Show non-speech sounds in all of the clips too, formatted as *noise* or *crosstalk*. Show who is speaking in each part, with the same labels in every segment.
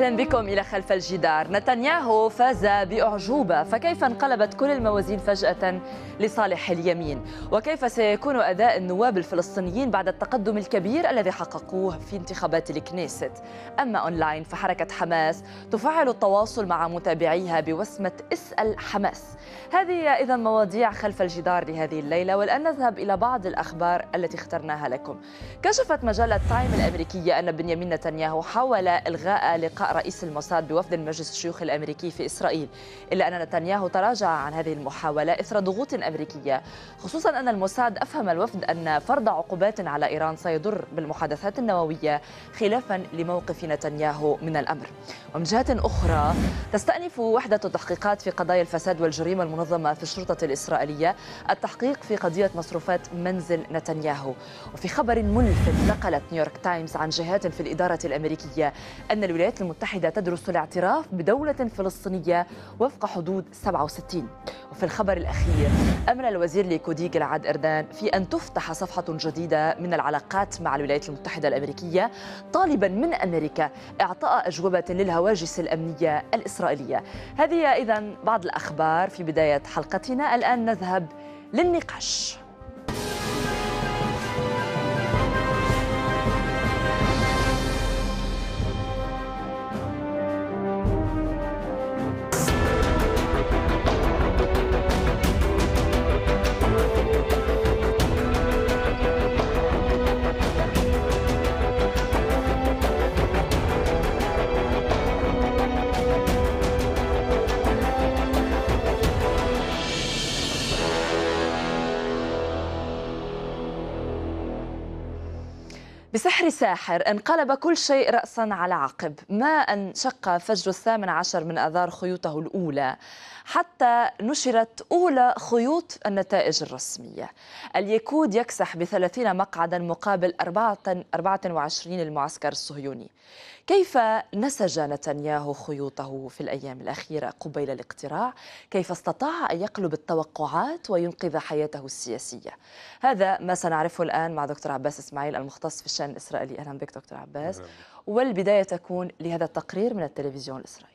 Speaker 1: أهلا بكم إلى خلف الجدار نتنياهو فاز بأعجوبة فكيف انقلبت كل الموازين فجأة لصالح اليمين وكيف سيكون أداء النواب الفلسطينيين بعد التقدم الكبير الذي حققوه في انتخابات الكنيست أما أونلاين فحركة حماس تفعل التواصل مع متابعيها بوسمة اسأل حماس هذه إذا مواضيع خلف الجدار لهذه الليلة والآن نذهب إلى بعض الأخبار التي اخترناها لكم كشفت مجلة تايم الأمريكية أن بنيامين نتنياهو حاول إلغاء لقاء رئيس الموساد بوفد المجلس الشيوخ الأمريكي في إسرائيل إلا أن نتنياهو تراجع عن هذه المحاولة إثر ضغوط أمريكية خصوصا أن الموساد أفهم الوفد أن فرض عقوبات على إيران سيضر بالمحادثات النووية خلافا لموقف نتنياهو من الأمر ومن جهة أخرى تستأنف وحدة التحقيقات في قضايا الفساد والجريمة المنظمة في الشرطة الإسرائيلية التحقيق في قضية مصروفات منزل نتنياهو وفي خبر ملفت نقلت نيويورك تايمز عن جهات في الإدارة الأمريكية أن الولايات المتحدة تدرس الاعتراف بدولة فلسطينية وفق حدود 67 وفي الخبر الأخير أمر الوزير ليكودي جلعاد إردان في أن تفتح صفحة جديدة من العلاقات مع الولايات المتحدة الأمريكية طالبا من أمريكا إعطاء أجوبة للهوى الهواجس الأمنية الإسرائيلية هذه إذا بعض الأخبار في بداية حلقتنا الآن نذهب للنقاش ساحر انقلب كل شيء رأسا على عقب ما انشق فجر الثامن عشر من أذار خيوطه الأولى حتى نشرت أولى خيوط النتائج الرسمية اليكود يكسح بثلاثين مقعدا مقابل 24 المعسكر الصهيوني كيف نسج نتنياهو خيوطه في الأيام الأخيرة قبيل الاقتراع كيف استطاع أن يقلب التوقعات وينقذ حياته السياسية هذا ما سنعرفه الآن مع دكتور عباس إسماعيل المختص في الشأن الإسرائيلي أهلا بك دكتور عباس والبداية تكون لهذا التقرير من التلفزيون الإسرائيلي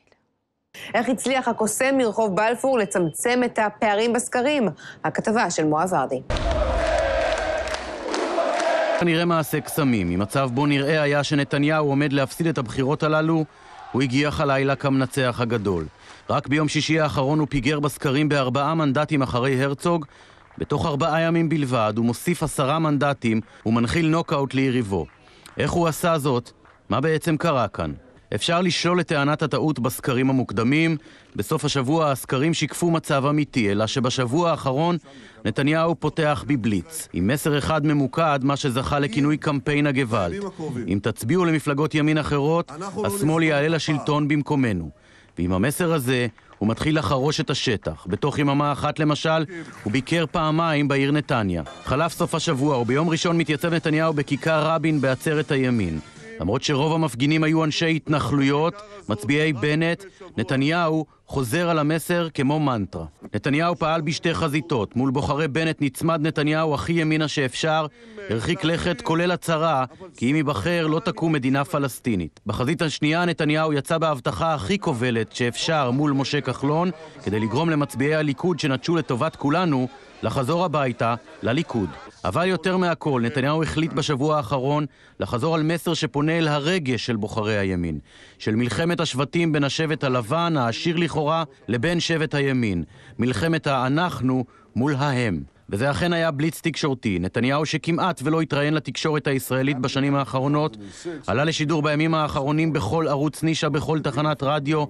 Speaker 1: איך הצליח הקוסם מרחוב בלפור
Speaker 2: לצמצם את הפערים בסקרים? הכתבה של מואב ורדי. כנראה מעשה קסמים. ממצב בו נראה היה שנתניהו עומד להפסיד את הבחירות הללו, הוא הגיח הלילה כמנצח הגדול. רק ביום שישי האחרון הוא פיגר בסקרים בארבעה מנדטים אחרי הרצוג. בתוך ארבעה ימים בלבד הוא מוסיף עשרה מנדטים ומנחיל נוקאוט ליריבו. איך הוא עשה זאת? מה בעצם קרה כאן? אפשר לשלול את טענת הטעות בסקרים המוקדמים. בסוף השבוע הסקרים שיקפו מצב אמיתי, אלא שבשבוע האחרון נתניהו פותח בבליץ, עם מסר אחד ממוקד, מה שזכה לכינוי קמפיין הגוואלד. אם תצביעו למפלגות ימין אחרות, לא השמאל לא יעלה לשלטון במקומנו. ועם המסר הזה הוא מתחיל לחרוש את השטח. בתוך יממה אחת למשל, הוא ביקר פעמיים בעיר נתניה. חלף סוף השבוע וביום ראשון מתייצב נתניהו בכיכר רבין בעצרת הימין. למרות שרוב המפגינים היו אנשי התנחלויות, מצביעי בנט, נתניהו חוזר על המסר כמו מנטרה. נתניהו פעל בשתי חזיתות. מול בוחרי בנט נצמד נתניהו הכי ימינה שאפשר, הרחיק לכת כולל הצהרה, כי אם ייבחר לא תקום מדינה פלסטינית. בחזית השנייה נתניהו יצא בהבטחה הכי כובלת שאפשר מול משה כחלון, כדי לגרום למצביעי הליכוד שנטשו לטובת כולנו לחזור הביתה, לליכוד. אבל יותר מהכל, נתניהו החליט בשבוע האחרון לחזור על מסר שפונה אל הרגש של בוחרי הימין. של מלחמת השבטים בין השבט הלבן, העשיר לכאורה, לבין שבט הימין. מלחמת האנחנו מול ההם. וזה אכן היה בליץ תקשורתי. נתניהו, שכמעט ולא התראיין לתקשורת הישראלית בשנים האחרונות, עלה לשידור בימים האחרונים בכל ערוץ נישה, בכל תחנת רדיו,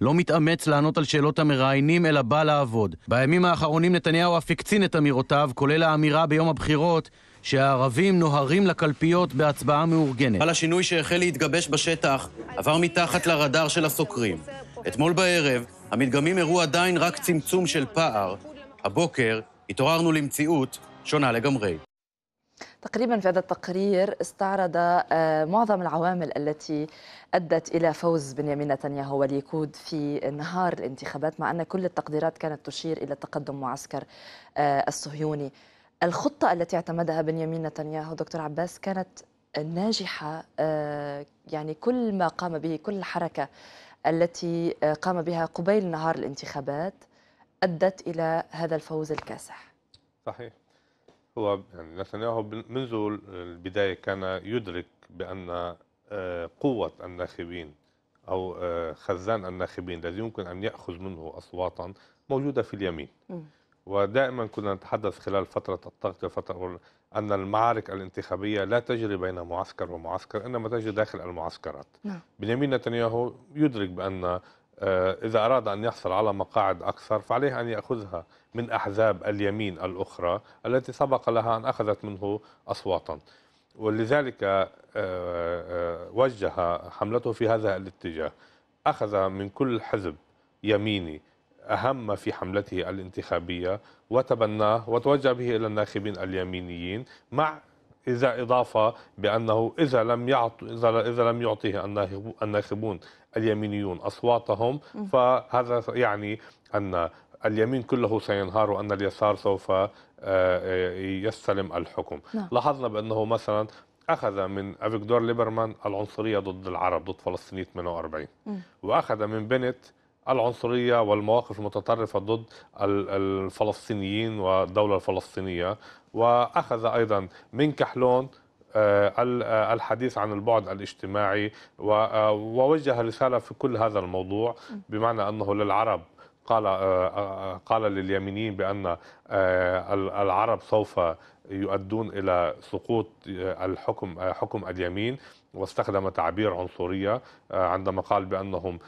Speaker 2: לא מתאמץ לענות על שאלות המראיינים, אלא בא לעבוד. בימים האחרונים נתניהו אף הקצין את אמירותיו, כולל האמירה ביום הבחירות שהערבים נוהרים לקלפיות בהצבעה מאורגנת. על השינוי שהחל להתגבש בשטח עבר מתחת לרדאר של הסוקרים. אתמול בערב המדגמים הראו עדיין רק צמצום של פער. הבוקר התעוררנו למציאות שונה לגמרי.
Speaker 1: تقريبا في هذا التقرير استعرض آه، معظم العوامل التي أدت إلى فوز بنيامين نتنياهو وليكود في نهار الانتخابات مع أن كل التقديرات كانت تشير إلى تقدم معسكر آه، الصهيوني الخطة التي اعتمدها بنيامين نتنياهو دكتور عباس كانت ناجحة آه، يعني كل ما قام به كل الحركة التي قام بها قبيل نهار الانتخابات أدت إلى هذا الفوز الكاسح
Speaker 3: صحيح هو يعني نتنياهو منذ البداية كان يدرك بأن آه، قوة الناخبين أو آه، خزان الناخبين الذي يمكن أن يأخذ منه أصواتا موجودة في اليمين ودائما كنا نتحدث خلال فترة التغطيه فترة أن المعارك الانتخابية لا تجري بين معسكر ومعسكر إنما تجري داخل المعسكرات نعم. بنيامين نتنياهو يدرك بأن آه، إذا أراد أن يحصل على مقاعد أكثر فعليه أن يأخذها من أحزاب اليمين الأخرى التي سبق لها أن أخذت منه أصواتا ولذلك آه، آه، وجه حملته في هذا الاتجاه أخذ من كل حزب يميني أهم في حملته الانتخابية وتبناه وتوجه به إلى الناخبين اليمينيين مع إذا إضافة بأنه إذا لم يعط إذا, إذا لم يعطيه الناخبون اليمينيون أصواتهم فهذا يعني أن اليمين كله سينهار وأن اليسار سوف آه، يستلم الحكم لا. نعم. لاحظنا بأنه مثلا أخذ من أفيكدور ليبرمان العنصرية ضد العرب ضد فلسطينية 48 وأخذ من بنت العنصرية والمواقف المتطرفة ضد الفلسطينيين والدولة الفلسطينية وأخذ أيضا من كحلون آه، آه، الحديث عن البعد الاجتماعي آه، ووجه رسالة في كل هذا الموضوع بمعنى أنه للعرب قال قال لليمينيين بأن العرب سوف يؤدون إلى سقوط الحكم حكم اليمين واستخدم تعبير عنصرية آه، عندما قال بأنهم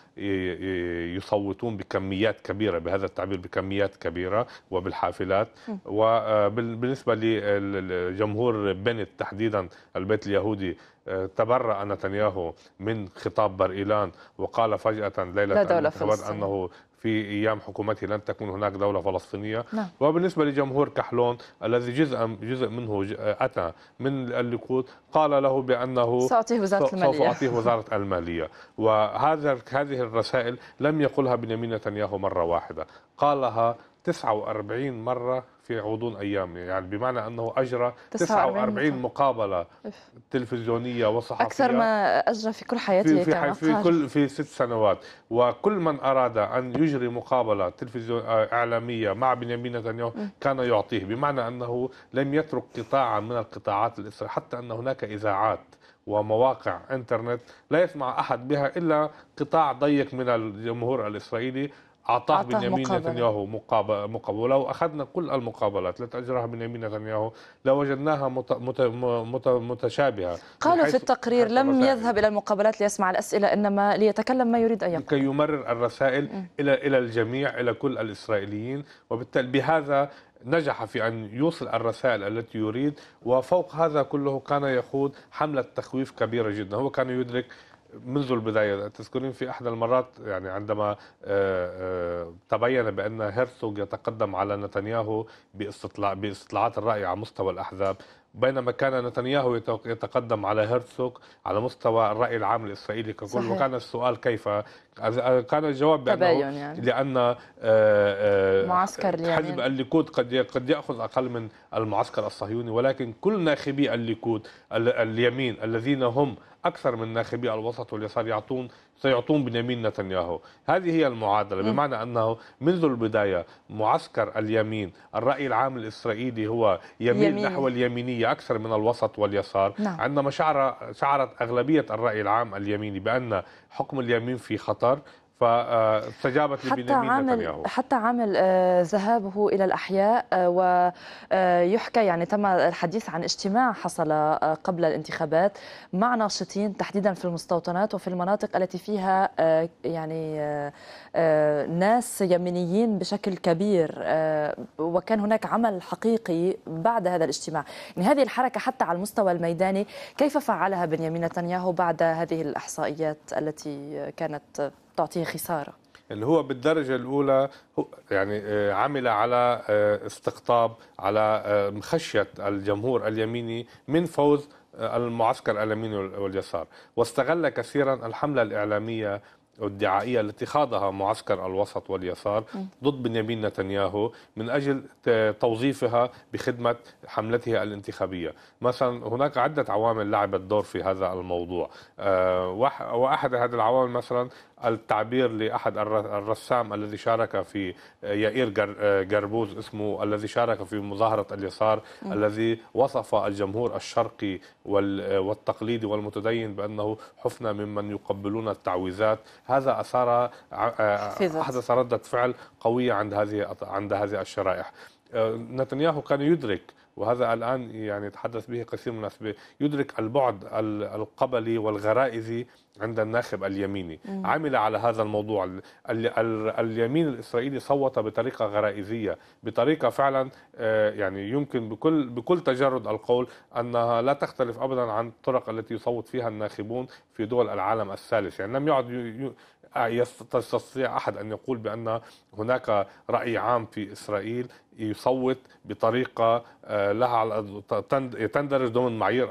Speaker 3: يصوتون بكميات كبيرة بهذا التعبير بكميات كبيرة وبالحافلات وبالنسبة آه، لجمهور بنت تحديدا البيت اليهودي آه، تبرأ نتنياهو من خطاب بر إيلان وقال فجأة ليلة لا دولة أنه في ايام حكومته لن تكون هناك دوله فلسطينيه نعم. وبالنسبه لجمهور كحلون الذي جزء جزء منه اتى من الليكود قال له بانه ساعطيه وزاره الماليه سوف اعطيه وزاره الماليه وهذا هذه الرسائل لم يقلها بنيامين نتنياهو مره واحده قالها 49 مرة في غضون أيام يعني بمعنى أنه أجرى 49 مقابلة تلفزيونية وصحفية أكثر
Speaker 1: ما أجرى في كل حياته في, في, في كل
Speaker 3: في ست سنوات وكل من أراد أن يجري مقابلة تلفزيون آه، إعلامية مع بنيامين نتنياهو كان يعطيه بمعنى أنه لم يترك قطاعا من القطاعات الإسرائيلية حتى أن هناك إذاعات ومواقع انترنت لا يسمع احد بها الا قطاع ضيق من الجمهور الاسرائيلي أعطاه, بنيامين مقابلة. نتنياهو مقابلة وأخذنا كل المقابلات التي أجراها بنيامين نتنياهو لوجدناها مت... مت... متشابهة قالوا في
Speaker 1: التقرير لم الرسائل. يذهب إلى المقابلات ليسمع الأسئلة إنما ليتكلم ما يريد أن يقول
Speaker 3: لكي يمرر الرسائل إلى إلى الجميع إلى كل الإسرائيليين وبالتالي بهذا نجح في أن يوصل الرسائل التي يريد وفوق هذا كله كان يخوض حملة تخويف كبيرة جدا هو كان يدرك منذ البداية تذكرين في أحد المرات يعني عندما آه، آه، تبين بأن هيرثوغ يتقدم على نتنياهو باستطلاع باستطلاعات الرأي على مستوى الأحزاب بينما كان نتنياهو يتقدم على هيرتسوك على مستوى الرأي العام الإسرائيلي ككل صحيح. وكان السؤال كيف آه، كان الجواب بانه يعني. لان آه، آه، معسكر اليمين حزب الليكود قد قد ياخذ اقل من المعسكر الصهيوني ولكن كل ناخبي الليكود اليمين الذين هم اكثر من ناخبي الوسط واليسار يعطون سيعطون بنيامين نتنياهو هذه هي المعادله م. بمعنى انه منذ البدايه معسكر اليمين الراي العام الاسرائيلي هو يمين, يمين. نحو اليمينيه اكثر من الوسط واليسار نعم. عندما شعر شعرت اغلبيه الراي العام اليميني بان حكم اليمين في خطر فاستجابت لبنيامين نتنياهو
Speaker 1: حتى عامل آه، ذهابه الى الاحياء آه، ويحكى آه، يعني تم الحديث عن اجتماع حصل قبل الانتخابات مع ناشطين تحديدا في المستوطنات وفي المناطق التي فيها يعني ناس يمينيين بشكل كبير وكان هناك عمل حقيقي بعد هذا الاجتماع يعني هذه الحركه حتى على المستوى الميداني كيف فعلها بنيامين نتنياهو بعد هذه الاحصائيات التي كانت تعطيه خساره
Speaker 3: اللي هو بالدرجة الأولى يعني آه، عمل على آه، استقطاب على آه، مخشية الجمهور اليميني من فوز المعسكر اليميني واليسار واستغل كثيرا الحملة الإعلامية الدعائية التي خاضها معسكر الوسط واليسار ضد بنيامين نتنياهو من أجل توظيفها بخدمة حملته الانتخابية مثلا هناك عدة عوامل لعبت دور في هذا الموضوع وأحد هذه العوامل مثلا التعبير لأحد الرسام الذي شارك في آه، يائير آه، جربوز اسمه الذي شارك في مظاهرة اليسار م. الذي وصف الجمهور الشرقي آه، والتقليدي والمتدين بأنه حفنه ممن يقبلون التعويذات هذا أثار أحدث ردة فعل قوية عند هذه عند هذه الشرائح نتنياهو كان يدرك وهذا الآن يعني يتحدث به كثير من الناس يدرك البعد القبلي والغرائزي عند الناخب اليميني مم. عمل على هذا الموضوع ال ال اليمين الإسرائيلي صوت بطريقة غرائزية بطريقة فعلا آه، يعني يمكن بكل, بكل تجرد القول أنها لا تختلف أبدا عن الطرق التي يصوت فيها الناخبون في دول العالم الثالث يعني لم يعد يستطيع أحد أن يقول بأن هناك رأي عام في إسرائيل يصوت بطريقة آه، لها تندرج ضمن معايير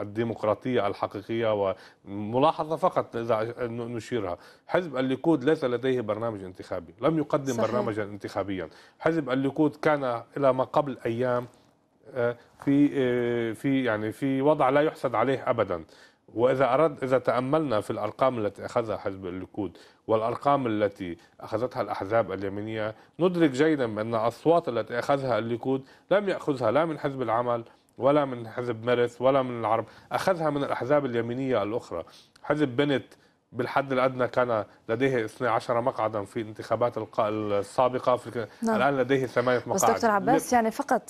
Speaker 3: الديمقراطية الحقيقية وملاحظة فقط إذا نشيرها حزب الليكود ليس لديه برنامج انتخابي لم يقدم صحيح. برنامجا انتخابيا حزب الليكود كان إلى ما قبل أيام آه، في آه، في يعني في وضع لا يحسد عليه ابدا وإذا أرد إذا تأملنا في الأرقام التي أخذها حزب الليكود والأرقام التي أخذتها الأحزاب اليمينية ندرك جيدا بأن الأصوات التي أخذها الليكود لم يأخذها لا من حزب العمل ولا من حزب مرث ولا من العرب أخذها من الأحزاب اليمينية الأخرى حزب بنت بالحد الادنى كان لديه 12 مقعدا في الانتخابات السابقه في نعم. الان لديه ثمانيه مقاعد بس دكتور عباس يعني
Speaker 1: فقط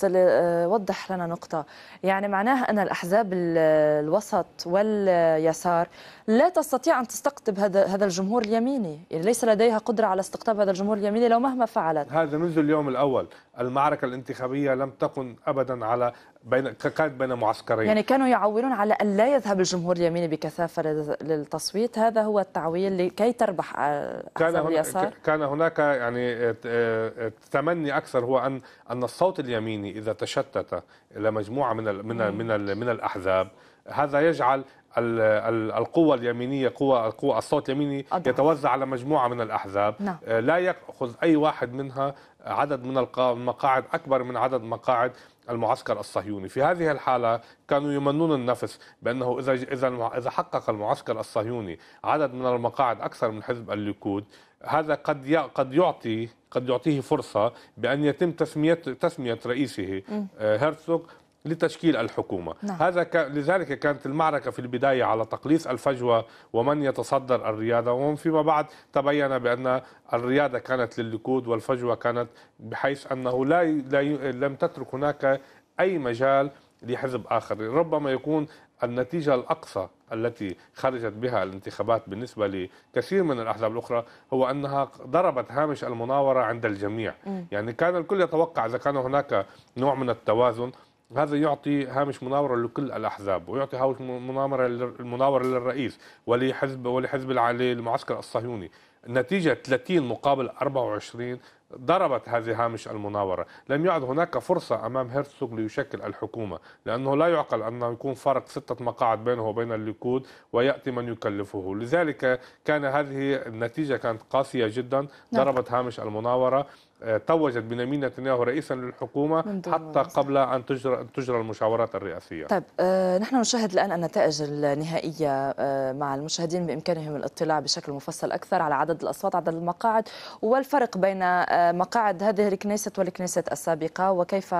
Speaker 1: وضح لنا نقطه يعني معناها ان الاحزاب الوسط واليسار لا تستطيع ان تستقطب هذا هذا الجمهور اليميني يعني ليس لديها قدره على استقطاب هذا الجمهور اليميني لو مهما فعلت
Speaker 3: هذا منذ اليوم الاول المعركه الانتخابيه لم تكن ابدا على بين كانت بين معسكرين يعني
Speaker 1: كانوا يعولون على أن لا يذهب الجمهور اليميني بكثافة للتصويت هذا هو التعويل لكي تربح آه، كان اليسار
Speaker 3: كان هناك يعني آه، آه، تمني أكثر هو أن أن الصوت اليميني إذا تشتت إلى مجموعة من الـ من الـ من, الـ من الأحزاب هذا يجعل القوة اليمينية قوة القوة الصوت اليميني يتوزع على مجموعة من الأحزاب نعم. لا يأخذ أي واحد منها عدد من المقاعد أكبر من عدد مقاعد المعسكر الصهيوني في هذه الحالة كانوا يمنون النفس بأنه إذا إذا إذا حقق المعسكر الصهيوني عدد من المقاعد أكثر من حزب الليكود هذا قد قد يعطي قد يعطيه فرصة بأن يتم تسمية تسمية رئيسه آه، هرتزوغ لتشكيل الحكومة نعم. هذا ك... لذلك كانت المعركة في البداية على تقليص الفجوة ومن يتصدر الريادة ومن فيما بعد تبين بأن الريادة كانت للليكود والفجوة كانت بحيث أنه لا, لا لم تترك هناك أي مجال لحزب آخر ربما يكون النتيجة الأقصى التي خرجت بها الانتخابات بالنسبة لكثير من الأحزاب الأخرى هو أنها ضربت هامش المناورة عند الجميع م. يعني كان الكل يتوقع إذا كان هناك نوع من التوازن هذا يعطي هامش مناورة لكل الأحزاب ويعطي هامش مناورة المناورة للرئيس ولحزب ولحزب للمعسكر الصهيوني النتيجة 30 مقابل 24 ضربت هذه هامش المناورة لم يعد هناك فرصة أمام هرتسوغ ليشكل الحكومة لأنه لا يعقل أنه يكون فرق ستة مقاعد بينه وبين الليكود ويأتي من يكلفه لذلك كان هذه النتيجة كانت قاسية جدا نعم. ضربت هامش المناورة آه، توجت بنيامين نتنياهو رئيسا للحكومه حتى قبل ان تجرى ان تجرى المشاورات الرئاسيه. طيب
Speaker 1: آه نحن نشاهد الان النتائج النهائيه آه مع المشاهدين بامكانهم الاطلاع بشكل مفصل اكثر على عدد الاصوات عدد المقاعد والفرق بين آه مقاعد هذه الكنيسة والكنيسة السابقه وكيف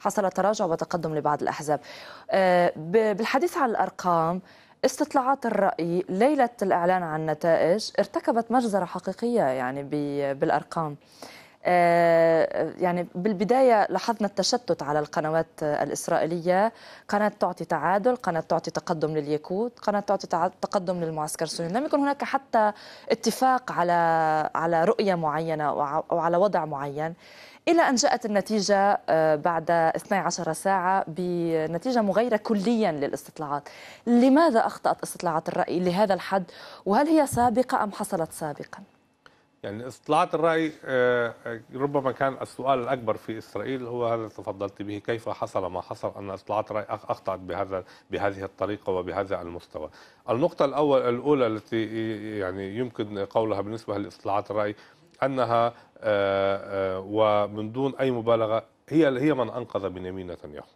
Speaker 1: حصل تراجع وتقدم لبعض الاحزاب. آه بالحديث عن الارقام استطلاعات الرأي ليلة الإعلان عن النتائج ارتكبت مجزرة حقيقية يعني بالأرقام. آه آه، يعني بالبداية لاحظنا التشتت على القنوات الإسرائيلية قناة تعطي تعادل قناة تعطي تقدم لليكود قناة تعطي تقدم للمعسكر السوري لم يكن هناك حتى اتفاق على على رؤية معينة أو على وضع معين إلى أن جاءت النتيجة آه، بعد 12 ساعة بنتيجة مغايرة كليا للاستطلاعات لماذا أخطأت استطلاعات الرأي لهذا الحد وهل هي سابقة أم حصلت سابقاً؟
Speaker 3: يعني استطلاعات الرأي آه، آه، ربما كان السؤال الأكبر في إسرائيل هو هذا تفضلت به كيف حصل ما حصل أن استطلاعات الرأي أخطأت بهذا بهذه الطريقة وبهذا المستوى النقطة الأول الأولى التي يعني يمكن قولها بالنسبة لاستطلاعات الرأي أنها آه، ومن دون أي مبالغة هي هي من أنقذ بنيامين نتنياهو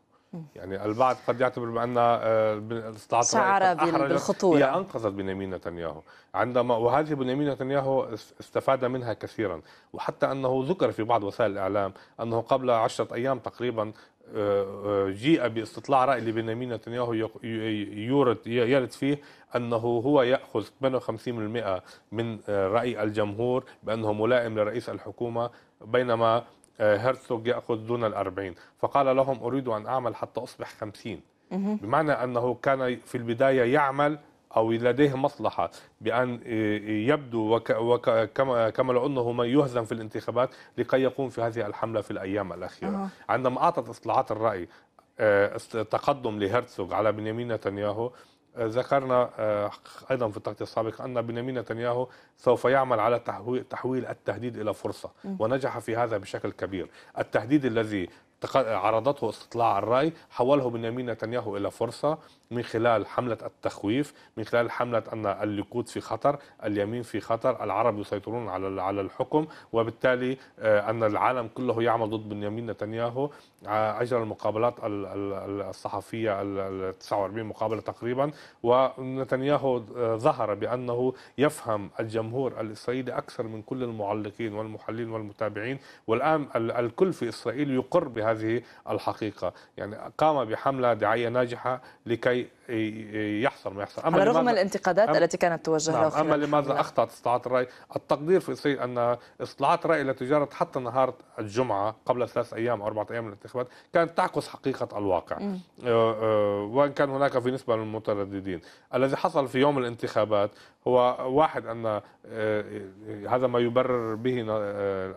Speaker 3: يعني البعض قد يعتبر بان آه، استطاعت شعر بالخطوره هي انقذت بنيامين نتنياهو عندما وهذه بنيامين نتنياهو استفاد منها كثيرا وحتى انه ذكر في بعض وسائل الاعلام انه قبل عشرة ايام تقريبا آه، آه، جيء باستطلاع راي لبنيامين نتنياهو يورد يرد فيه انه هو ياخذ 58% من راي الجمهور بانه ملائم لرئيس الحكومه بينما آه، هرتزوج يأخذ دون الأربعين فقال لهم أريد أن أعمل حتى أصبح خمسين بمعنى أنه كان في البداية يعمل أو لديه مصلحة بأن آه، يبدو وكما كما لو أنه من يهزم في الانتخابات لكي يقوم في هذه الحملة في الأيام الأخيرة عندما أعطت إصلاحات الرأي آه، تقدم لهرتزوغ على بنيامين نتنياهو ذكرنا آه، ايضا في التغطيه السابقه ان بنيامين نتنياهو سوف يعمل على تحويل التهديد الى فرصه ونجح في هذا بشكل كبير التهديد الذي عرضته استطلاع الرأي حوله بنيامين نتنياهو إلى فرصة من خلال حملة التخويف من خلال حملة أن الليكود في خطر اليمين في خطر العرب يسيطرون على على الحكم وبالتالي آه، أن العالم كله يعمل ضد بنيامين نتنياهو آه، أجرى المقابلات الصحفية ال 49 مقابلة تقريبا ونتنياهو آه، ظهر بأنه يفهم الجمهور الإسرائيلي أكثر من كل المعلقين والمحللين والمتابعين والآن الكل في إسرائيل يقر بهذه الحقيقة يعني قام بحملة دعاية ناجحة لكي يحصل ما يحصل أما على رغم
Speaker 1: الانتقادات أم التي كانت توجه نعم له أما لماذا لا. نعم.
Speaker 3: أخطأت اصطلاحات الرأي التقدير في الصين أن اصطلاحات الرأي التي جرت حتى نهار الجمعة قبل ثلاث أيام أو أربعة أيام من الانتخابات كانت تعكس حقيقة الواقع م. آه، آه، وإن كان هناك في نسبة للمترددين الذي حصل في يوم الانتخابات هو واحد أن آه، هذا ما يبرر به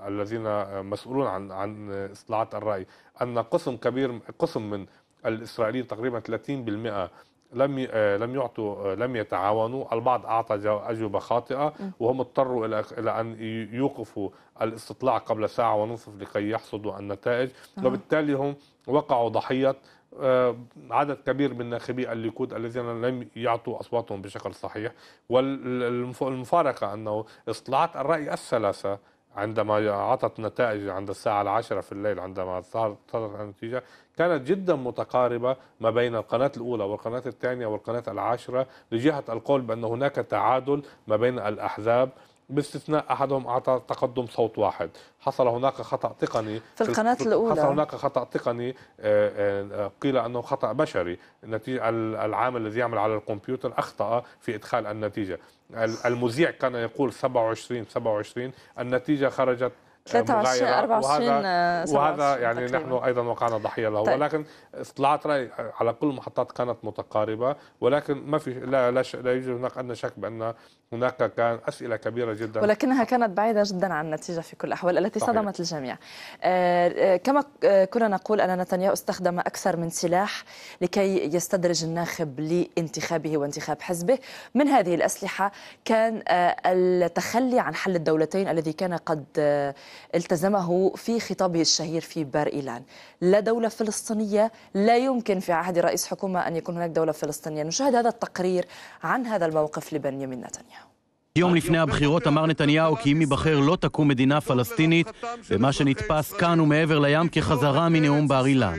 Speaker 3: الذين مسؤولون عن عن اصطلاحات الرأي أن قسم كبير قسم من الإسرائيليين تقريبا 30% لم آه، لم يعطوا آه، لم يتعاونوا البعض اعطى اجوبه خاطئه وهم اضطروا الى الى ان يوقفوا الاستطلاع قبل ساعه ونصف لكي يحصدوا النتائج نعم. وبالتالي هم وقعوا ضحيه آه، عدد كبير من ناخبي الليكود الذين لم يعطوا اصواتهم بشكل صحيح والمفارقه انه اصطلاعات الراي الثلاثه عندما اعطت نتائج عند الساعه العاشره في الليل عندما ظهرت النتيجه كانت جدا متقاربة ما بين القناة الأولى والقناة الثانية والقناة العاشرة لجهة القول بأن هناك تعادل ما بين الأحزاب باستثناء احدهم اعطى تقدم صوت واحد حصل هناك خطا تقني في القناه في الاولى حصل هناك خطا تقني آه، آه، آه، قيل انه خطا بشري النتيجه العامل الذي يعمل على الكمبيوتر اخطا في ادخال النتيجه المذيع كان يقول 27 27 النتيجه خرجت 23 آه، 24 وهذا, آه، وهذا يعني تقريبا. نحن ايضا وقعنا ضحيه له طيب. ولكن استطلاعات راي على كل المحطات كانت متقاربه ولكن ما في لا لا, لا يوجد هناك ان شك بان هناك كان اسئله كبيره جدا
Speaker 1: ولكنها كانت بعيده جدا عن النتيجه في كل الاحوال التي صحيح. صدمت الجميع آه، كما كنا نقول ان نتنياهو استخدم اكثر من سلاح لكي يستدرج الناخب لانتخابه وانتخاب حزبه من هذه الاسلحه كان التخلي عن حل الدولتين الذي كان قد التزمه في خطابه الشهير في بار إيلان لا دولة فلسطينية لا يمكن في عهد رئيس حكومة أن يكون هناك دولة فلسطينية نشاهد هذا التقرير عن هذا الموقف לבנימין نتنياهو
Speaker 2: יום לפני הבחירות אמר נתניהו כי אם ייבחר לא תקום מדינה פלסטינית במה שנתפס כאן ומעבר לים כחזרה מנאום בר אילן.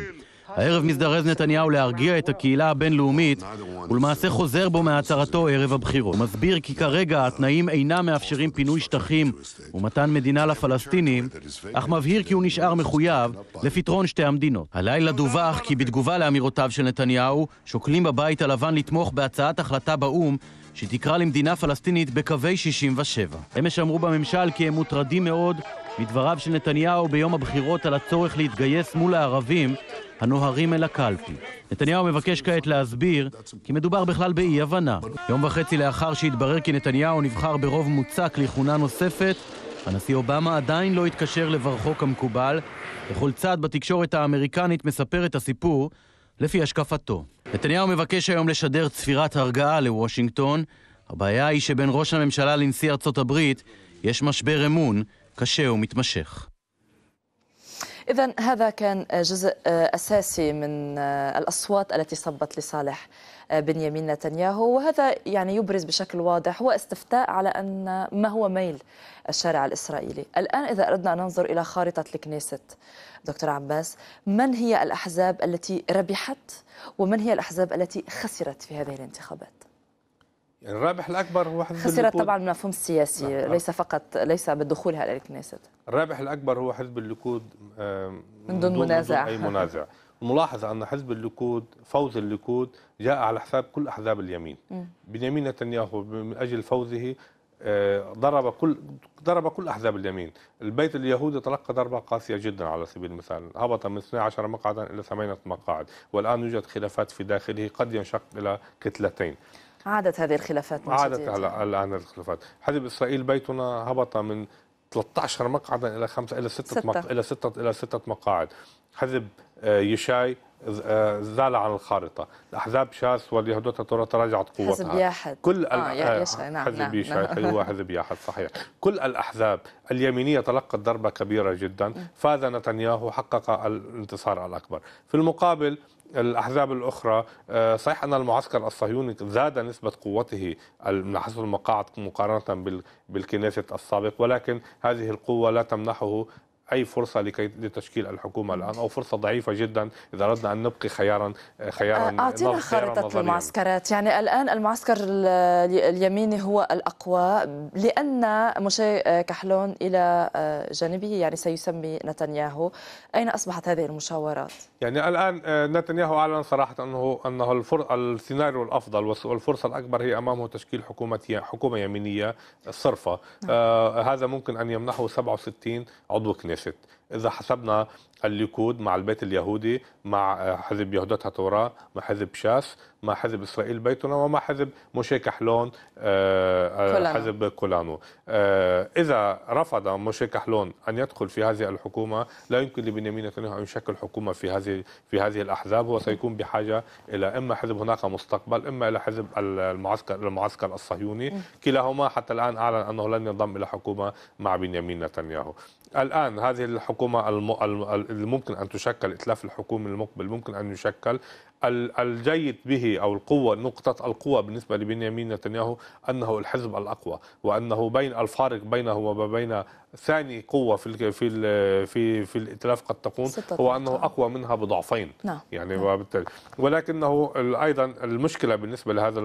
Speaker 2: הערב מזדרז נתניהו להרגיע את הקהילה הבינלאומית, ולמעשה חוזר בו מהצהרתו ערב הבחירות. הוא מסביר כי כרגע התנאים אינם מאפשרים פינוי שטחים ומתן מדינה לפלסטינים, אך מבהיר כי הוא נשאר מחויב לפתרון שתי המדינות. הלילה דווח כי בתגובה לאמירותיו של נתניהו, שוקלים בבית הלבן לתמוך בהצעת החלטה באו"ם שתקרא למדינה פלסטינית בקווי 67. אמש אמרו בממשל כי הם מוטרדים מאוד מדבריו של נתניהו ביום הבחירות על הצורך להתגייס מול הערבים הנוהרים אל הקלפי. נתניהו מבקש כעת להסביר כי מדובר בכלל באי-הבנה. יום וחצי לאחר שהתברר כי נתניהו נבחר ברוב מוצק לכהונה נוספת, הנשיא אובמה עדיין לא התקשר לברכו כמקובל, וכל צד בתקשורת האמריקנית מספר את הסיפור לפי השקפתו. נתניהו מבקש היום לשדר צפירת הרגעה לוושינגטון. הבעיה היא שבין ראש הממשלה לנשיא ארצות הברית יש משבר אמון קשה ומתמשך.
Speaker 1: إذا هذا كان جزء أساسي من الأصوات التي صبت لصالح بنيامين نتنياهو وهذا يعني يبرز بشكل واضح هو استفتاء على أن ما هو ميل الشارع الإسرائيلي الآن إذا أردنا أن ننظر إلى خارطة الكنيست دكتور عباس من هي الأحزاب التي ربحت ومن هي الأحزاب التي خسرت في هذه الانتخابات
Speaker 3: يعني الرابح الاكبر هو حزب خسرت الليكود. طبعا
Speaker 1: المفهوم السياسي لا. نعم، نعم. ليس فقط ليس بدخولها الى الكنيست
Speaker 3: الرابح الاكبر هو حزب الليكود من دون منازع اي منازع الملاحظة أن حزب الليكود فوز الليكود جاء على حساب كل أحزاب اليمين بنيامين نتنياهو من أجل فوزه آه، ضرب كل ضرب كل احزاب اليمين، البيت اليهودي تلقى ضربه قاسيه جدا على سبيل المثال، هبط من 12 مقعدا الى ثمانيه مقاعد، والان يوجد خلافات في داخله قد ينشق الى كتلتين،
Speaker 1: عادت هذه الخلافات من عادت على
Speaker 3: الآن الخلافات حزب إسرائيل بيتنا هبط من 13 مقعدا إلى خمسة إلى ستة, ستة. مق... إلى ستة إلى ستة مقاعد حزب آه، يشاي آه، زال عن الخارطة الأحزاب شاس واليهود ترى تراجعت قوتها حزب ياحد كل آه يشاي آه، نعم حزب نعم يشاي نعم. هو أيوة، حزب ياحد صحيح كل الأحزاب اليمينية تلقت ضربة كبيرة جدا فاز نتنياهو حقق الانتصار الأكبر في المقابل الأحزاب الأخرى آه، صحيح أن المعسكر الصهيوني زاد نسبة قوته من حيث المقاعد مقارنة بالكنيسة السابق ولكن هذه القوة لا تمنحه أي فرصة لكي لتشكيل الحكومة الآن أو فرصة ضعيفة جدا إذا أردنا أن نبقي خيارا خيارا أعطينا خارطة
Speaker 1: المعسكرات يعني الآن المعسكر اليميني هو الأقوى لأن مشي كحلون إلى جانبه يعني سيسمي نتنياهو أين أصبحت هذه المشاورات؟
Speaker 3: يعني الآن نتنياهو أعلن صراحة أنه أنه السيناريو الأفضل والفرصة الأكبر هي أمامه تشكيل حكومة حكومة يمينية صرفة نعم. آه هذا ممكن أن يمنحه 67 عضو كنيسة عاشت إذا حسبنا الليكود مع البيت اليهودي مع آه، حزب يهودات هتوراة مع حزب شاس مع حزب إسرائيل بيتنا ومع حزب موشي كحلون آه، آه، حزب كولانو إذا رفض موشي كحلون أن يدخل في هذه الحكومة لا يمكن لبنيامين نتنياهو أن يشكل حكومة في هذه في هذه الأحزاب وسيكون بحاجة إلى إما حزب هناك مستقبل إما إلى حزب المعسكر المعسكر الصهيوني كلاهما حتى الآن أعلن أنه لن ينضم إلى حكومة مع بنيامين نتنياهو الآن هذه الحكومة الم... اللي ممكن أن تشكل إتلاف الحكومي المقبل ممكن أن يشكل الجيد به أو القوة نقطة القوة بالنسبة لبنيامين نتنياهو أنه الحزب الأقوى وأنه بين الفارق بينه وما بين ثاني قوة في في في في الائتلاف قد تكون هو أنه أقوى منها بضعفين نعم. يعني لا. نعم. وبالتالي ولكنه أيضا المشكلة بالنسبة لهذا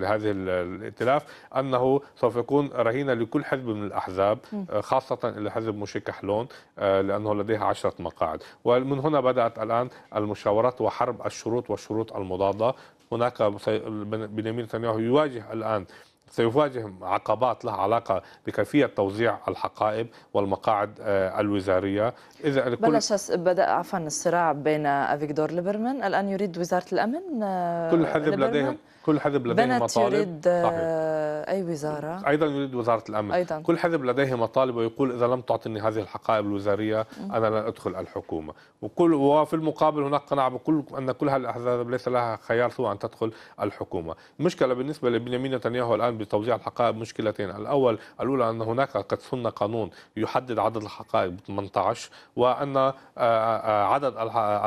Speaker 3: لهذه الائتلاف أنه سوف يكون رهينة لكل حزب من الأحزاب خاصة إلى حزب موشي كحلون آه، لأنه لديه عشرة المقاعد ومن هنا بدأت الآن المشاورات وحرب الشروط والشروط المضادة هناك بنيامين نتنياهو يواجه الآن سيواجه عقبات لها علاقه بكيفيه توزيع الحقائب والمقاعد آه، الوزاريه اذا بلش
Speaker 1: بدا عفوا الصراع بين افيكدور ليبرمان الان يريد وزاره الامن آه، كل حزب لديهم
Speaker 3: كل حزب لديه بنت مطالب يريد آه، صحيح.
Speaker 1: أي وزارة
Speaker 3: أيضا يريد وزارة الأمن أيضا. كل حزب لديه مطالب ويقول إذا لم تعطيني هذه الحقائب الوزارية أنا لن أدخل الحكومة وكل وفي المقابل هناك قناعة بكل أن كل هالاحزاب الأحزاب ليس لها خيار سوى أن تدخل الحكومة المشكلة بالنسبة لبنيامين نتنياهو الآن بتوزيع الحقائب مشكلتين الأول الأولى أن هناك قد سن قانون يحدد عدد الحقائب 18 وأن آه، آه، عدد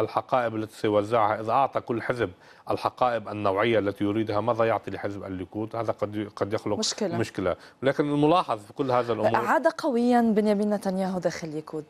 Speaker 3: الحقائب التي سيوزعها إذا أعطى كل حزب الحقائب النوعيه التي يريدها ماذا يعطي لحزب الليكود هذا قد قد يخلق مشكله مشكله ولكن الملاحظ في كل هذا الامور عاد
Speaker 1: قويا بنيامين نتنياهو داخل الليكود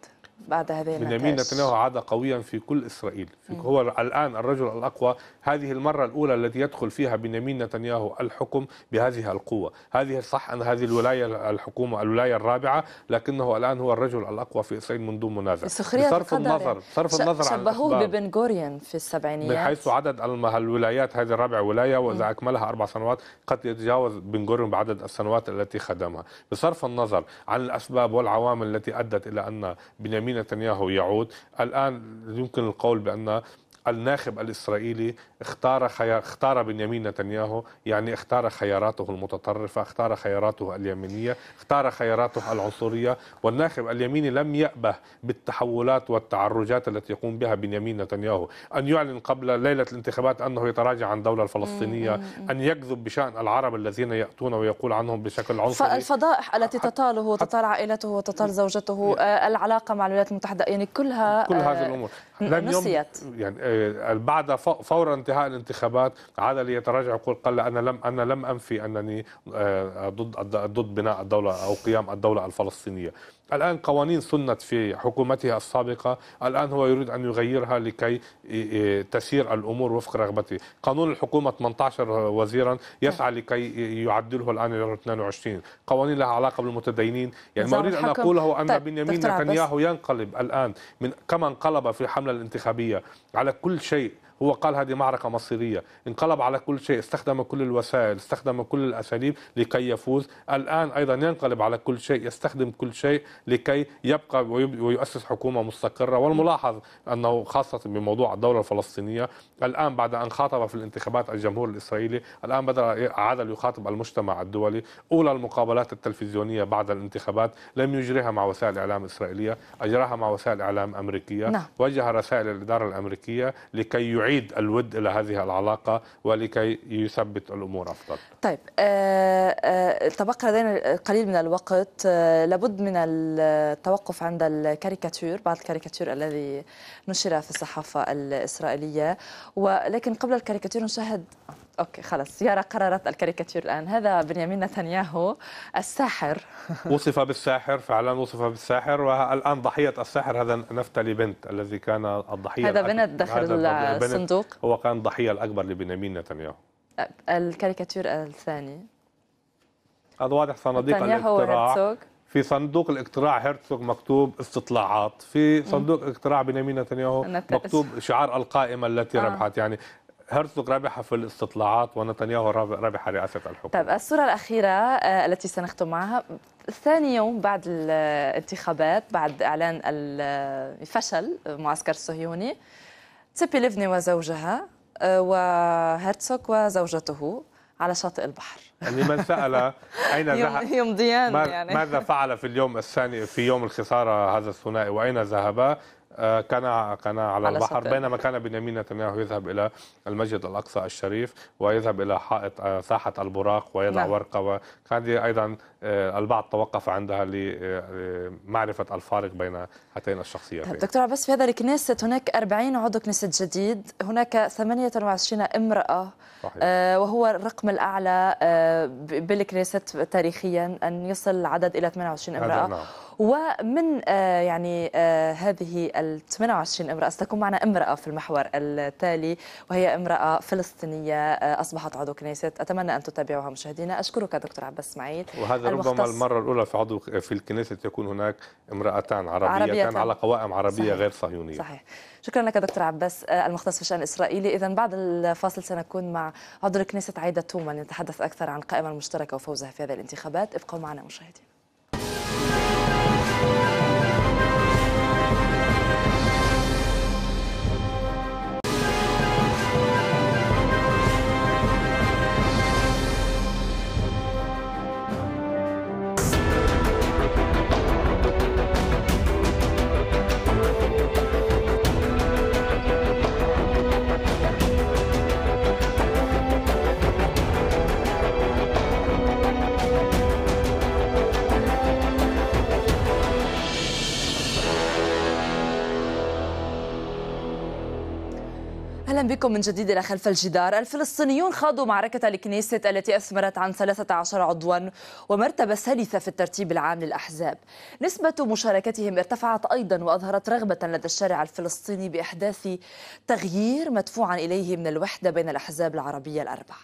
Speaker 1: بعد هذه بنيامين نتنياهو
Speaker 3: عاد قويا في كل إسرائيل في هو الآن الرجل الأقوى هذه المرة الأولى التي يدخل فيها بنيامين نتنياهو الحكم بهذه القوة هذه صح أن هذه الولاية الحكومة الولاية الرابعة لكنه الآن هو الرجل الأقوى في إسرائيل من دون منازع بصرف النظر صرف النظر شبهوه ببن
Speaker 1: غوريون في السبعينيات من حيث
Speaker 3: عدد الولايات هذه الرابع ولاية وإذا أكملها أربع سنوات قد يتجاوز بن غوريون بعدد السنوات التي خدمها بصرف النظر عن الأسباب والعوامل التي أدت إلى أن بنيامين بنيامين نتنياهو يعود الآن يمكن القول بأن الناخب الإسرائيلي اختار خيار اختار بنيامين نتنياهو يعني اختار خياراته المتطرفة اختار خياراته اليمينية اختار خياراته العنصرية والناخب اليميني لم يأبه بالتحولات والتعرجات التي يقوم بها بنيامين نتنياهو أن يعلن قبل ليلة الانتخابات أنه يتراجع عن الدولة الفلسطينية أن يكذب بشأن العرب الذين يأتون ويقول عنهم بشكل عنصري
Speaker 1: الفضائح التي تطاله وتطال عائلته وتطال زوجته آه، العلاقة مع الولايات المتحدة يعني كلها
Speaker 3: كل هذه آه، الأمور لم نسيت يعني آه، بعد فور انتهاء الانتخابات عاد ليتراجع يقول قال انا لم انا لم انفي انني آه، ضد ضد بناء الدوله او قيام الدوله الفلسطينيه الآن قوانين سنت في حكومته السابقة الآن هو يريد أن يغيرها لكي تسير الأمور وفق رغبته قانون الحكومة 18 وزيرا يسعى نعم. لكي يعدله الآن إلى 22 قوانين لها علاقة بالمتدينين يعني ما أريد أن أقوله أن طيب بنيامين نتنياهو ينقلب الآن من كما انقلب في الحملة الانتخابية على كل شيء هو قال هذه معركة مصيرية انقلب على كل شيء استخدم كل الوسائل استخدم كل الأساليب لكي يفوز الآن أيضا ينقلب على كل شيء يستخدم كل شيء لكي يبقى ويؤسس حكومة مستقرة والملاحظ أنه خاصة بموضوع الدولة الفلسطينية الآن بعد أن خاطب في الانتخابات الجمهور الإسرائيلي الآن بدأ عاد يخاطب المجتمع الدولي أولى المقابلات التلفزيونية بعد الانتخابات لم يجريها مع وسائل إعلام إسرائيلية أجراها مع وسائل إعلام أمريكية نعم. وجه رسائل الإدارة الأمريكية لكي يعيد يعيد الود إلى هذه العلاقة ولكي يثبت الأمور أفضل
Speaker 1: طيب آه، آه، تبقى لدينا القليل من الوقت آه، لابد من التوقف عند الكاريكاتير بعض الكاريكاتير الذي نشر في الصحافة الإسرائيلية ولكن قبل الكاريكاتير نشاهد اوكي خلص يارا قررت الكاريكاتير الان هذا بنيامين نتنياهو الساحر
Speaker 3: *laughs* وصف بالساحر فعلا وصف بالساحر والان ضحيه الساحر هذا نفتلي بنت الذي كان الضحيه هذا بنت داخل الصندوق هو كان الضحيه الاكبر لبنيامين نتنياهو
Speaker 1: الكاريكاتير الثاني
Speaker 3: هذا واضح صناديق الاقتراع في صندوق الاقتراع هرتزوغ مكتوب استطلاعات في صندوق اقتراع بنيامين نتنياهو مكتوب شعار القائمه التي آه. ربحت يعني هرتزوغ رابحة في الاستطلاعات ونتنياهو رابحة رئاسة الحكومة
Speaker 1: طيب الصورة الأخيرة آه، التي سنختم معها ثاني يوم بعد الانتخابات بعد إعلان الفشل المعسكر آه، الصهيوني تسيبي ليفني وزوجها آه، وهرتزوغ وزوجته على شاطئ البحر
Speaker 3: يعني من سأل *laughs* أين ذهب
Speaker 1: يمضيان يعني ماذا
Speaker 3: فعل في اليوم الثاني في يوم الخسارة هذا الثنائي وأين ذهبا آه، كان كان على, على البحر بينما كان بنيامين نتنياهو يذهب الى المسجد الاقصى الشريف ويذهب الى حائط آه، ساحه البراق ويضع نعم. ورقه وكان ايضا آه، البعض توقف عندها لمعرفه الفارق بين هاتين الشخصيتين. دكتور عباس
Speaker 1: في هذا الكنيسة هناك 40 عضو كنيسة جديد، هناك 28 امرأة صحيح. وهو الرقم الاعلى بالكنيست تاريخيا ان يصل العدد الى 28 امرأة. نعم. ومن يعني هذه ال 28 امرأة ستكون معنا امرأة في المحور التالي وهي امرأة فلسطينية آه، أصبحت عضو كنيست أتمنى أن تتابعوها مشاهدينا أشكرك دكتور عباس اسماعيل وهذا ربما المرة
Speaker 3: الأولى في عضو في الكنيسة يكون هناك امرأتان عربيتان عربية على قوائم عربية صحيح. غير صهيونية صحيح
Speaker 1: شكرا لك دكتور عباس آه، المختص في الشأن الإسرائيلي إذا بعد الفاصل سنكون مع عضو الكنيسة عايدة توما لنتحدث أكثر عن القائمة المشتركة وفوزها في هذه الانتخابات ابقوا معنا مشاهدينا بكم من جديد إلى خلف الجدار الفلسطينيون خاضوا معركة الكنيسة التي أثمرت عن 13 عضوا ومرتبة ثالثة في الترتيب العام للأحزاب نسبة مشاركتهم ارتفعت أيضا وأظهرت رغبة لدى الشارع الفلسطيني بإحداث تغيير مدفوعا إليه من الوحدة بين الأحزاب العربية الأربع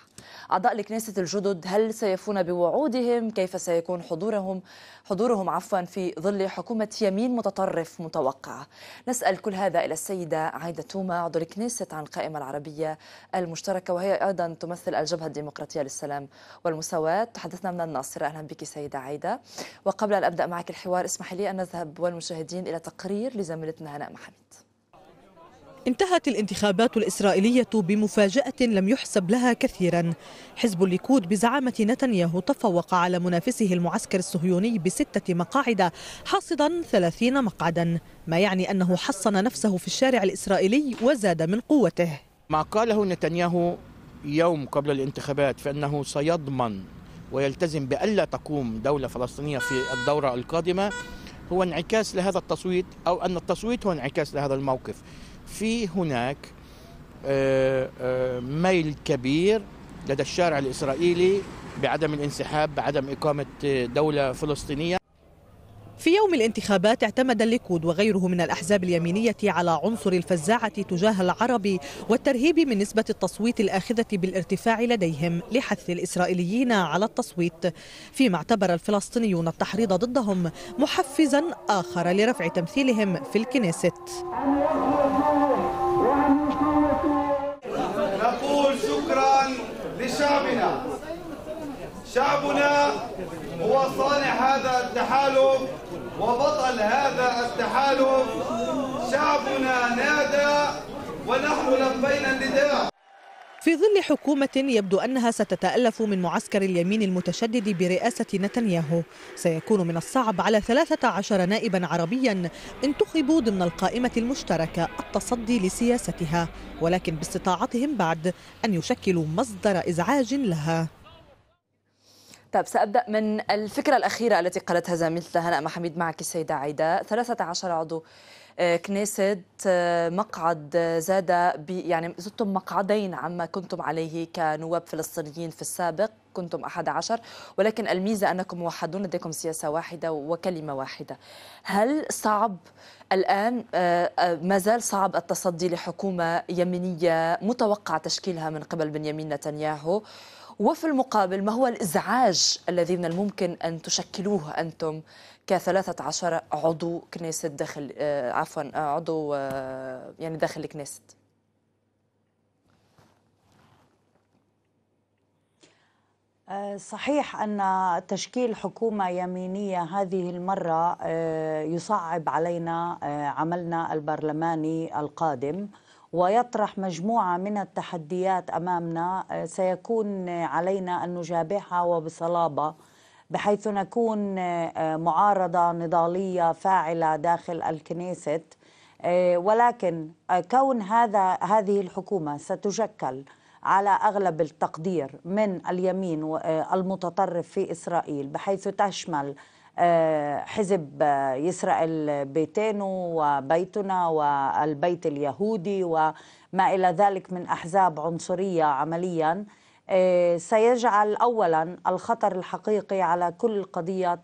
Speaker 1: أعضاء الكنيسة الجدد هل سيفون بوعودهم كيف سيكون حضورهم حضورهم عفوا في ظل حكومة يمين متطرف متوقعة نسأل كل هذا إلى السيدة عايدة توما عضو الكنيسة عن القائمة العربية المشتركة وهي أيضا تمثل الجبهة الديمقراطية للسلام والمساواة تحدثنا من الناصرة أهلا بك سيدة عايدة وقبل أن أبدأ معك الحوار اسمحي لي أن نذهب والمشاهدين إلى تقرير لزميلتنا هناء محمد
Speaker 4: انتهت الانتخابات الإسرائيلية بمفاجأة لم يحسب لها كثيرا حزب الليكود بزعامة نتنياهو تفوق على منافسه المعسكر الصهيوني بستة مقاعد حاصدا 30 مقعدا ما يعني أنه حصن نفسه في الشارع الإسرائيلي وزاد من قوته
Speaker 2: ما قاله نتنياهو يوم قبل الانتخابات فانه سيضمن ويلتزم بألا تقوم دولة فلسطينية في الدورة القادمة هو انعكاس لهذا التصويت أو أن التصويت هو انعكاس لهذا الموقف في هناك آه، آه، ميل كبير لدى الشارع الإسرائيلي بعدم الانسحاب بعدم إقامة دولة فلسطينية
Speaker 4: في يوم الانتخابات اعتمد الليكود وغيره من الأحزاب اليمينية على عنصر الفزاعة تجاه العرب والترهيب من نسبة التصويت الآخذة بالارتفاع لديهم لحث الإسرائيليين على التصويت فيما اعتبر الفلسطينيون التحريض ضدهم محفزا آخر لرفع تمثيلهم في الكنيست
Speaker 3: نقول شكرا لشعبنا شعبنا هو صانع هذا التحالف وبطل هذا التحالف
Speaker 2: شعبنا نادى ونحن لبينا النداء
Speaker 4: في ظل حكومة يبدو أنها ستتألف من معسكر اليمين المتشدد برئاسة نتنياهو سيكون من الصعب على 13 نائبا عربيا انتخبوا ضمن القائمة المشتركة التصدي لسياستها ولكن باستطاعتهم بعد أن يشكلوا مصدر إزعاج لها
Speaker 1: طيب سأبدأ من الفكرة الأخيرة التي قالتها زميلتنا هناء محميد معك السيدة عيداء 13 عضو آه، كنيست آه، مقعد آه، زاد يعني زدتم مقعدين عما كنتم عليه كنواب فلسطينيين في السابق كنتم أحد عشر ولكن الميزة أنكم موحدون لديكم سياسة واحدة وكلمة واحدة هل صعب الآن ما زال صعب التصدي لحكومة يمينية متوقع تشكيلها من قبل بنيامين نتنياهو وفي المقابل ما هو الإزعاج الذي من الممكن أن تشكلوه أنتم كثلاثة عشر عضو كنيسة داخل آه، عفوا آه، عضو
Speaker 5: آه، يعني داخل الكنيسة صحيح أن تشكيل حكومة يمينية هذه المرة يصعب علينا عملنا البرلماني القادم ويطرح مجموعة من التحديات أمامنا آه، سيكون آه، علينا أن نجابهها وبصلابة بحيث نكون آه، معارضة نضالية فاعلة داخل الكنيست ولكن كون هذا هذه الحكومة ستشكل على اغلب التقدير من اليمين المتطرف في اسرائيل بحيث تشمل آه، حزب آه، يسرائيل بيتنا وبيتنا والبيت اليهودي وما إلى ذلك من أحزاب عنصرية عملياً آه، سيجعل اولا الخطر الحقيقي على كل قضيه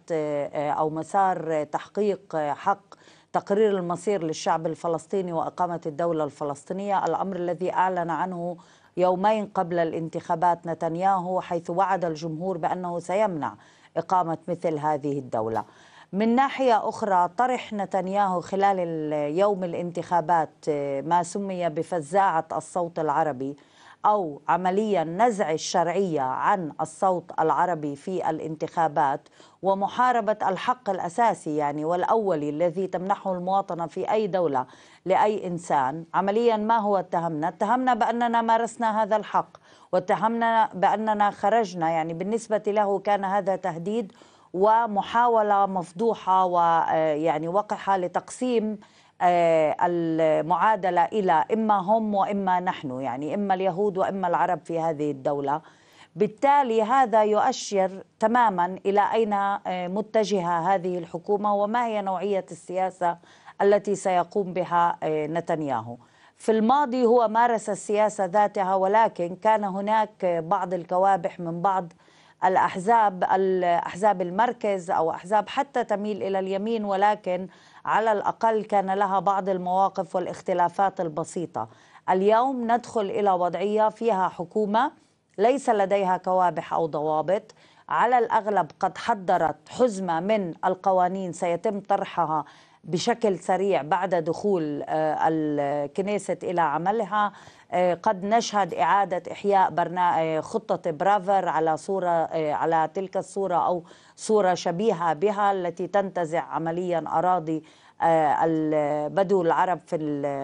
Speaker 5: او مسار تحقيق حق تقرير المصير للشعب الفلسطيني واقامه الدوله الفلسطينيه الامر الذي اعلن عنه يومين قبل الانتخابات نتنياهو حيث وعد الجمهور بانه سيمنع إقامة مثل هذه الدولة من ناحية أخرى طرح نتنياهو خلال يوم الانتخابات آه، ما سمي بفزاعة الصوت العربي أو عمليا نزع الشرعية عن الصوت العربي في الانتخابات ومحاربة الحق الأساسي يعني والأولي الذي تمنحه المواطنة في أي دولة لأي إنسان عمليا ما هو اتهمنا؟ اتهمنا بأننا مارسنا هذا الحق واتهمنا بأننا خرجنا يعني بالنسبة له كان هذا تهديد ومحاولة مفضوحة ويعني آه، وقحة لتقسيم آه، المعادله الى اما هم واما نحن يعني اما اليهود واما العرب في هذه الدوله بالتالي هذا يؤشر تماما الى اين آه، متجهه هذه الحكومه وما هي نوعيه السياسه التي سيقوم بها آه، نتنياهو في الماضي هو مارس السياسه ذاتها ولكن كان هناك بعض الكوابح من بعض الاحزاب الاحزاب المركز او احزاب حتى تميل الى اليمين ولكن على الأقل كان لها بعض المواقف والاختلافات البسيطة اليوم ندخل إلى وضعية فيها حكومة ليس لديها كوابح أو ضوابط على الأغلب قد حضرت حزمة من القوانين سيتم طرحها بشكل سريع بعد دخول آه، الكنيسة إلى عملها آه، قد نشهد إعادة إحياء آه، خطة برافر على صورة على تلك الصورة أو صورة شبيهة بها التي تنتزع عمليا أراضي البدو العرب في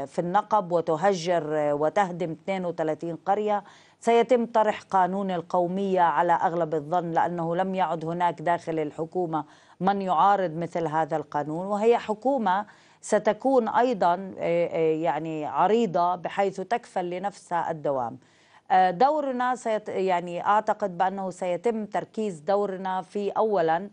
Speaker 5: في النقب وتهجر وتهدم 32 قرية سيتم طرح قانون القومية على أغلب الظن لأنه لم يعد هناك داخل الحكومة من يعارض مثل هذا القانون وهي حكومه ستكون ايضا آه، آه، يعني عريضه بحيث تكفل لنفسها الدوام. آه، دورنا سيت يعني اعتقد بانه سيتم تركيز دورنا في اولا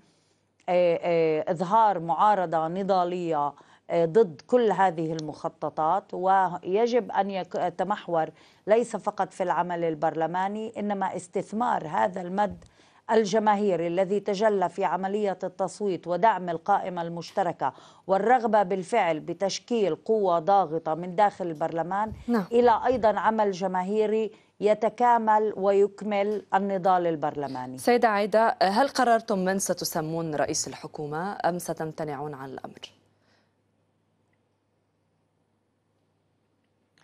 Speaker 5: اظهار معارضه نضاليه ضد كل هذه المخططات ويجب ان يتمحور ليس فقط في العمل البرلماني انما استثمار هذا المد الجماهيري الذي تجلى في عملية التصويت ودعم القائمة المشتركة والرغبة بالفعل بتشكيل قوة ضاغطة من داخل البرلمان نعم. إلى أيضا عمل جماهيري يتكامل ويكمل النضال البرلماني
Speaker 1: سيدة عايدة هل قررتم من ستسمون رئيس
Speaker 5: الحكومة أم ستمتنعون عن الأمر؟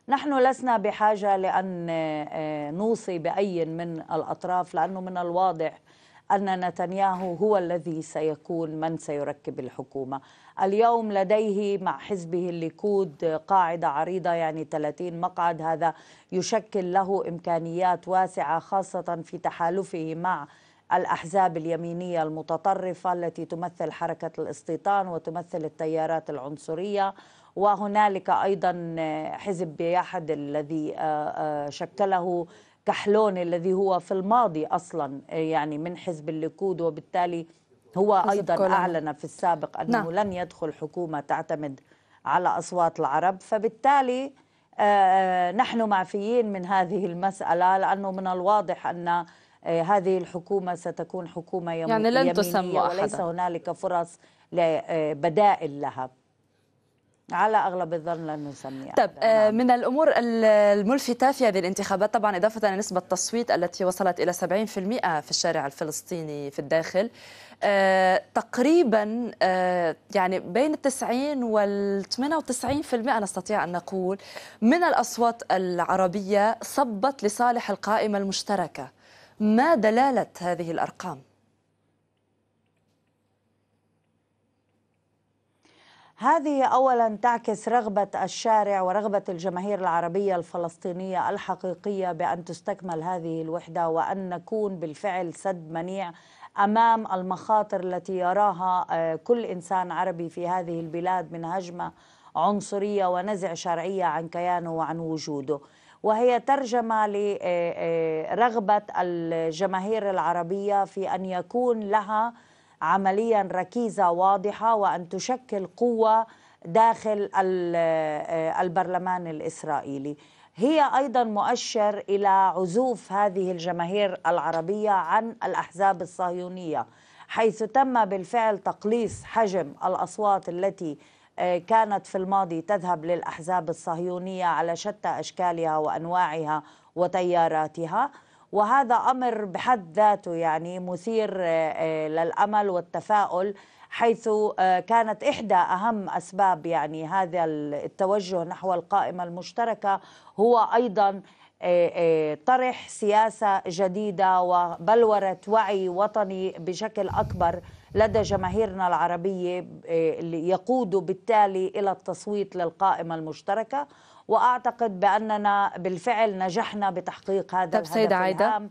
Speaker 5: نحن لسنا بحاجة لأن آه، نوصي بأي من الأطراف لأنه من الواضح أن نتنياهو هو الذي سيكون من سيركب الحكومة اليوم لديه مع حزبه الليكود قاعدة عريضة يعني 30 مقعد هذا يشكل له إمكانيات واسعة خاصة في تحالفه مع الأحزاب اليمينية المتطرفة التي تمثل حركة الاستيطان وتمثل التيارات العنصرية وهنالك أيضا حزب بيحد الذي آه، آه، شكله كحلون الذي هو في الماضي أصلا يعني من حزب الليكود وبالتالي هو أيضا أعلن في السابق أنه نعم. لن يدخل حكومة تعتمد على أصوات العرب فبالتالي آه، نحن معفيين من هذه المسألة لأنه من الواضح أن آه، هذه الحكومة ستكون حكومة يمينية يعني لن تسمى أحدا وليس هنالك فرص بدائل لها على اغلب الظن لن نسميها
Speaker 1: طيب آه، نعم. من الامور الملفته في هذه الانتخابات طبعا اضافه لنسبه التصويت التي وصلت الى 70% في الشارع الفلسطيني في الداخل آه، تقريبا يعني بين ال 90 وال 98% نستطيع ان نقول من الاصوات العربيه صبت لصالح القائمه المشتركه
Speaker 5: ما دلالة هذه الأرقام؟ هذه اولا تعكس رغبه الشارع ورغبه الجماهير العربيه الفلسطينيه الحقيقيه بان تستكمل هذه الوحده وان نكون بالفعل سد منيع امام المخاطر التي يراها آه، كل انسان عربي في هذه البلاد من هجمه عنصريه ونزع شرعيه عن كيانه وعن وجوده. وهي ترجمة لرغبة آه، آه، الجماهير العربية في أن يكون لها عمليا ركيزة واضحة وأن تشكل قوة داخل آه، البرلمان الإسرائيلي هي أيضا مؤشر إلى عزوف هذه الجماهير العربية عن الأحزاب الصهيونية حيث تم بالفعل تقليص حجم الأصوات التي آه، كانت في الماضي تذهب للأحزاب الصهيونية على شتى أشكالها وأنواعها وتياراتها وهذا أمر بحد ذاته يعني مثير آه، آه، للأمل والتفاؤل حيث كانت إحدى أهم أسباب يعني هذا التوجه نحو القائمة المشتركة هو أيضا طرح سياسة جديدة وبلورة وعي وطني بشكل أكبر لدى جماهيرنا العربية آه، اللي يقودوا بالتالي إلى التصويت للقائمة المشتركة وأعتقد بأننا بالفعل نجحنا بتحقيق هذا طيب الهدف عايدة. الهام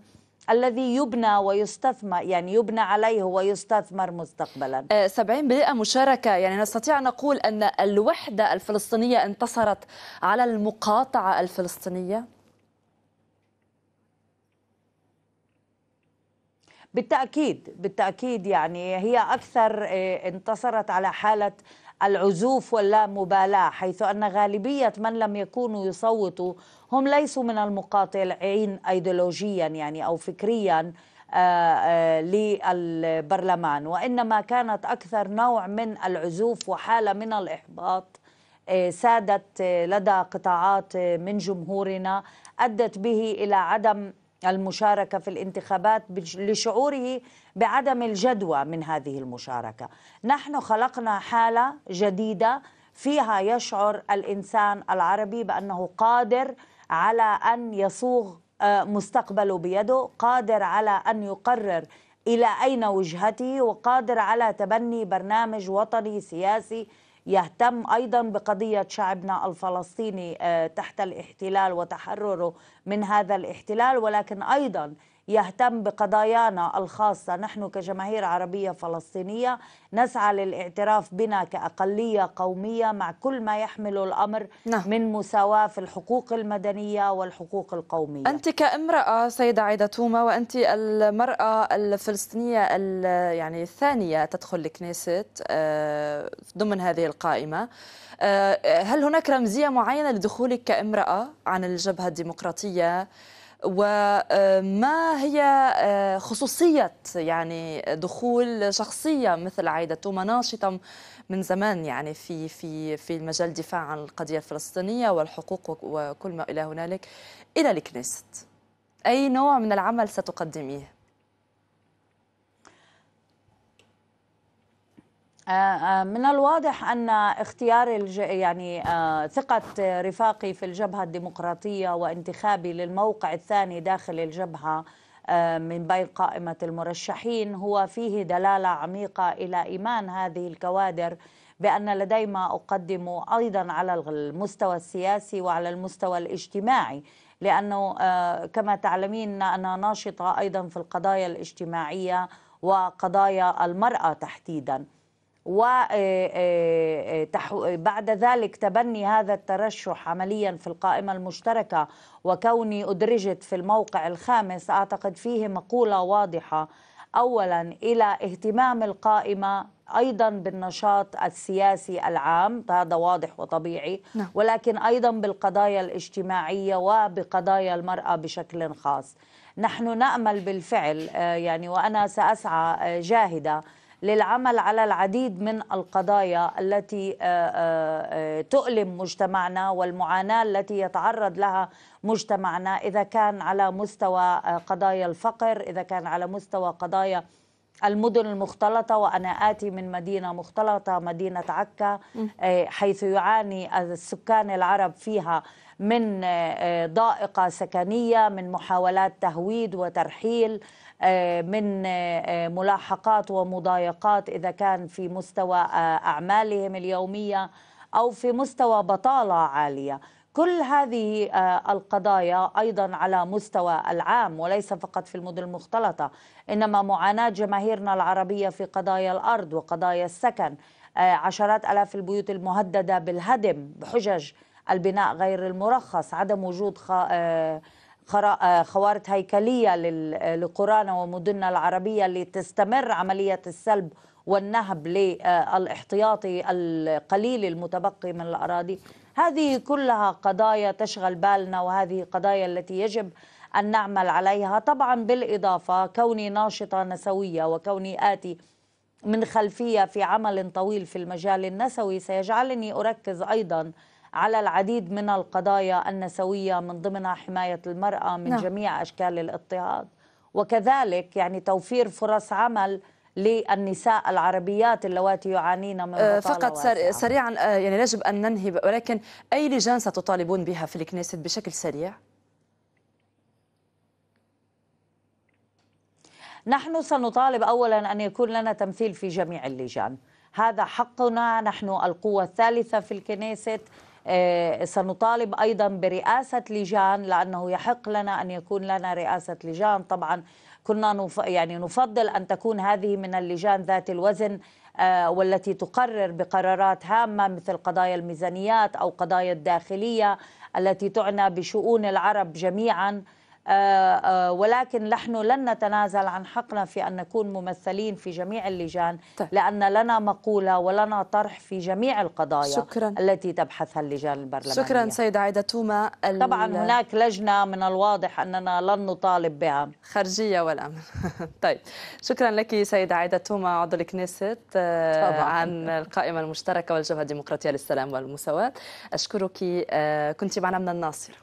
Speaker 5: الذي يبنى ويستثمر يعني يبنى عليه ويستثمر مستقبلا
Speaker 1: 70 آه، مشاركة يعني نستطيع أن نقول أن الوحدة الفلسطينية انتصرت على
Speaker 5: المقاطعة الفلسطينية بالتأكيد بالتأكيد يعني هي أكثر آه، انتصرت على حالة العزوف واللا مبالاة حيث أن غالبية من لم يكونوا يصوتوا هم ليسوا من المقاطعين أيديولوجيا يعني أو فكريا آه، آه، للبرلمان وإنما كانت أكثر نوع من العزوف وحالة من الإحباط سادت لدى قطاعات من جمهورنا أدت به إلى عدم المشاركه في الانتخابات لشعوره بعدم الجدوى من هذه المشاركه نحن خلقنا حاله جديده فيها يشعر الانسان العربي بانه قادر على ان يصوغ آه، مستقبله بيده قادر على ان يقرر الى اين وجهته وقادر على تبني برنامج وطني سياسي يهتم ايضا بقضيه شعبنا الفلسطيني آه، تحت الاحتلال وتحرره من هذا الاحتلال ولكن ايضا يهتم بقضايانا الخاصة نحن كجماهير عربية فلسطينية نسعى للاعتراف بنا كأقلية قومية مع كل ما يحمله الأمر نعم. من مساواة في الحقوق المدنية والحقوق القومية
Speaker 1: أنت كامرأة سيدة عايدة توما وأنت المرأة الفلسطينية يعني الثانية تدخل الكنيسة آه، ضمن هذه القائمة آه، هل هناك رمزية معينة لدخولك كامرأة عن الجبهة الديمقراطية وما آه، هي آه، خصوصية يعني دخول شخصية مثل عايدة توما ناشطة من زمان يعني في في في المجال الدفاع عن القضية الفلسطينية والحقوق وكل ما إلى هنالك إلى الكنيست أي نوع من العمل
Speaker 5: ستقدميه؟ آه، آه، من الواضح ان اختيار الج... يعني آه، ثقه رفاقي في الجبهه الديمقراطيه وانتخابي للموقع الثاني داخل الجبهه من بين قائمه المرشحين هو فيه دلاله عميقه الى ايمان هذه الكوادر بان لدي ما اقدمه ايضا على المستوى السياسي وعلى المستوى الاجتماعي لانه كما تعلمين انا ناشطه ايضا في القضايا الاجتماعيه وقضايا المراه تحديدا وبعد آه، آه، آه، ذلك تبني هذا الترشح عمليا في القائمة المشتركة وكوني أدرجت في الموقع الخامس أعتقد فيه مقولة واضحة أولا إلى اهتمام القائمة ايضا بالنشاط السياسي العام هذا واضح وطبيعي نعم. ولكن ايضا بالقضايا الاجتماعيه وبقضايا المراه بشكل خاص نحن نامل بالفعل يعني وانا ساسعى جاهده للعمل على العديد من القضايا التي آه، آه، آه، تؤلم مجتمعنا والمعاناة التي يتعرض لها مجتمعنا إذا كان على مستوى قضايا الفقر إذا كان على مستوى قضايا المدن المختلطة وأنا آتي من مدينة مختلطة مدينة عكا حيث يعاني السكان العرب فيها من ضائقة سكنية من محاولات تهويد وترحيل آه، من آه، ملاحقات ومضايقات اذا كان في مستوى آه، اعمالهم اليوميه او في مستوى بطاله عاليه كل هذه القضايا ايضا على مستوى العام وليس فقط في المدن المختلطه انما معاناه جماهيرنا العربيه في قضايا الارض وقضايا السكن عشرات الاف البيوت المهدده بالهدم بحجج البناء غير المرخص عدم وجود خ... آه، خوارط هيكلية آه، لقرانا ومدننا العربية لتستمر عملية السلب والنهب للاحتياطي القليل المتبقي من الأراضي هذه كلها قضايا تشغل بالنا وهذه قضايا التي يجب أن نعمل عليها طبعا بالإضافة كوني ناشطة نسوية وكوني آتي من خلفية في عمل طويل في المجال النسوي سيجعلني أركز أيضا على العديد من القضايا النسوية من ضمنها حماية المرأة من نعم. جميع أشكال الاضطهاد وكذلك يعني توفير فرص عمل للنساء العربيات اللواتي يعانين من آه، فقط واسعة. سريعا آه، يعني يجب ان ننهي ولكن اي لجان ستطالبون بها في الكنيست بشكل سريع؟ نحن سنطالب اولا ان يكون لنا تمثيل في جميع اللجان، هذا حقنا نحن القوه الثالثه في الكنيست آه، سنطالب أيضا برئاسة لجان لأنه يحق لنا أن يكون لنا رئاسة لجان طبعا كنا نف... يعني نفضل أن تكون هذه من اللجان ذات الوزن آه، والتي تقرر بقرارات هامة مثل قضايا الميزانيات أو قضايا الداخلية التي تعنى بشؤون العرب جميعاً آه، آه، ولكن نحن لن نتنازل عن حقنا في أن نكون ممثلين في جميع اللجان طيب. لأن لنا مقولة ولنا طرح في جميع القضايا شكرا. التي تبحثها اللجان البرلمانية شكرا سيدة عايدة توما ال... طبعا هناك لجنة من الواضح أننا لن نطالب بها
Speaker 1: خارجية والأمن *laughs* طيب شكرا لك سيدة عايدة توما عضو الكنيست آه، عن القائمة المشتركة والجبهة الديمقراطية للسلام والمساواة أشكرك كنت معنا من الناصره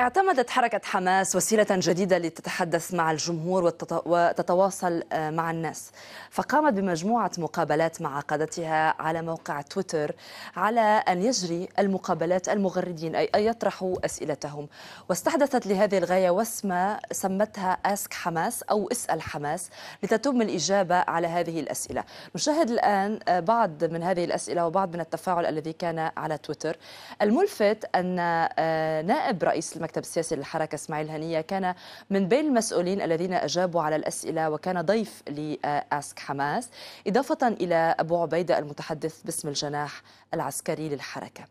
Speaker 1: اعتمدت حركة حماس وسيلة جديدة لتتحدث مع الجمهور وتتواصل آه، مع الناس فقامت بمجموعة مقابلات مع قادتها على موقع تويتر على أن يجري المقابلات المغردين أي أن يطرحوا أسئلتهم واستحدثت لهذه الغاية وسمة سمتها أسك حماس أو اسأل حماس لتتم الإجابة على هذه الأسئلة نشاهد الآن آه، بعض من هذه الأسئلة وبعض من التفاعل الذي كان على تويتر الملفت أن آه، نائب رئيس المكتب المكتب السياسي للحركة إسماعيل هنية كان من بين المسؤولين الذين أجابوا على الأسئلة وكان ضيف لأسك حماس إضافة إلى أبو عبيدة المتحدث باسم الجناح العسكري للحركة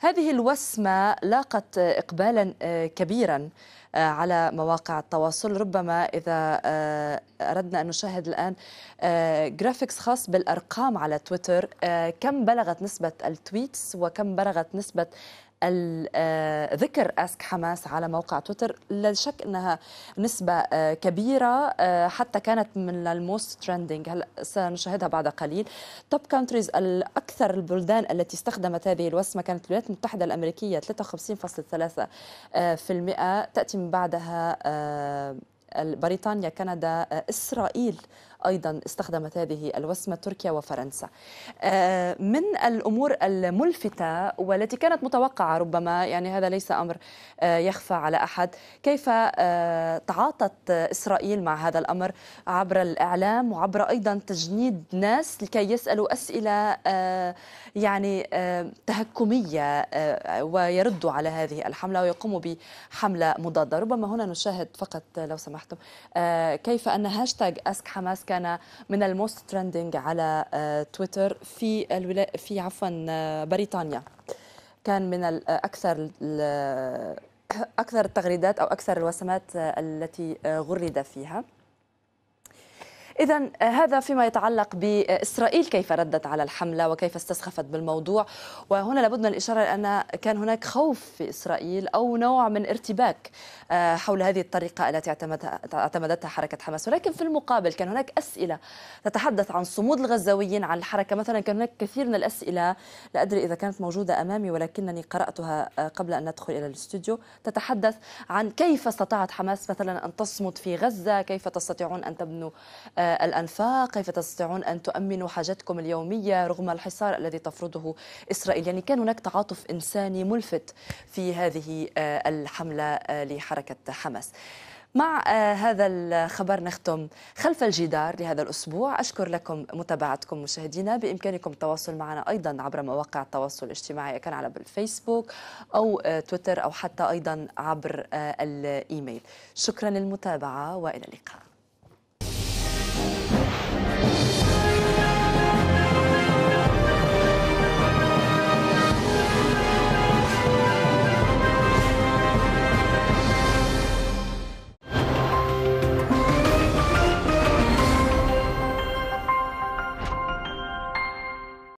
Speaker 1: هذه الوسمة لاقت إقبالا آه، كبيرا آه، على مواقع التواصل ربما إذا آه، أردنا أن نشاهد الآن جرافيكس خاص بالأرقام على تويتر كم بلغت نسبة التويتس وكم بلغت نسبة آه، ذكر اسك حماس على موقع تويتر لا شك انها نسبه آه، كبيره آه، حتى كانت من الموست ترندنج هلا سنشاهدها بعد قليل توب كونتريز الاكثر البلدان التي استخدمت هذه الوسمه كانت الولايات المتحده الامريكيه 53.3% تاتي من بعدها بريطانيا كندا اسرائيل أيضا استخدمت هذه الوسمة تركيا وفرنسا آه، من الأمور الملفتة والتي كانت متوقعة ربما يعني هذا ليس أمر آه، يخفى على أحد كيف آه، تعاطت إسرائيل مع هذا الأمر عبر الإعلام وعبر أيضا تجنيد ناس لكي يسألوا أسئلة يعني تهكمية ويردوا على هذه الحملة ويقوموا بحملة مضادة ربما هنا نشاهد فقط لو سمحتم كيف أن هاشتاج أسك حماس كان كان من الموست ترندنج على تويتر آه، في الولا... في عفوا آه، بريطانيا كان من الاكثر آه، اكثر التغريدات او اكثر الوسمات التي غرد فيها إذا آه، هذا فيما يتعلق بإسرائيل كيف ردت على الحملة وكيف استسخفت بالموضوع وهنا لابد من الإشارة لأن كان هناك خوف في إسرائيل أو نوع من ارتباك آه، حول هذه الطريقة التي اعتمدتها حركة حماس ولكن في المقابل كان هناك أسئلة تتحدث عن صمود الغزاويين عن الحركة مثلا كان هناك كثير من الأسئلة لا أدري إذا كانت موجودة أمامي ولكنني قرأتها آه، قبل أن ندخل إلى الاستوديو تتحدث عن كيف استطاعت حماس مثلا أن تصمد في غزة كيف تستطيعون أن تبنوا الأنفاق كيف تستطيعون أن تؤمنوا حاجتكم اليومية رغم الحصار الذي تفرضه إسرائيل يعني كان هناك تعاطف إنساني ملفت في هذه آه، الحملة آه، لحركة حماس مع آه، هذا الخبر نختم خلف الجدار لهذا الأسبوع أشكر لكم متابعتكم مشاهدينا بإمكانكم التواصل معنا أيضا عبر مواقع التواصل الاجتماعي كان على الفيسبوك أو تويتر أو حتى أيضا عبر الإيميل شكرا للمتابعة وإلى اللقاء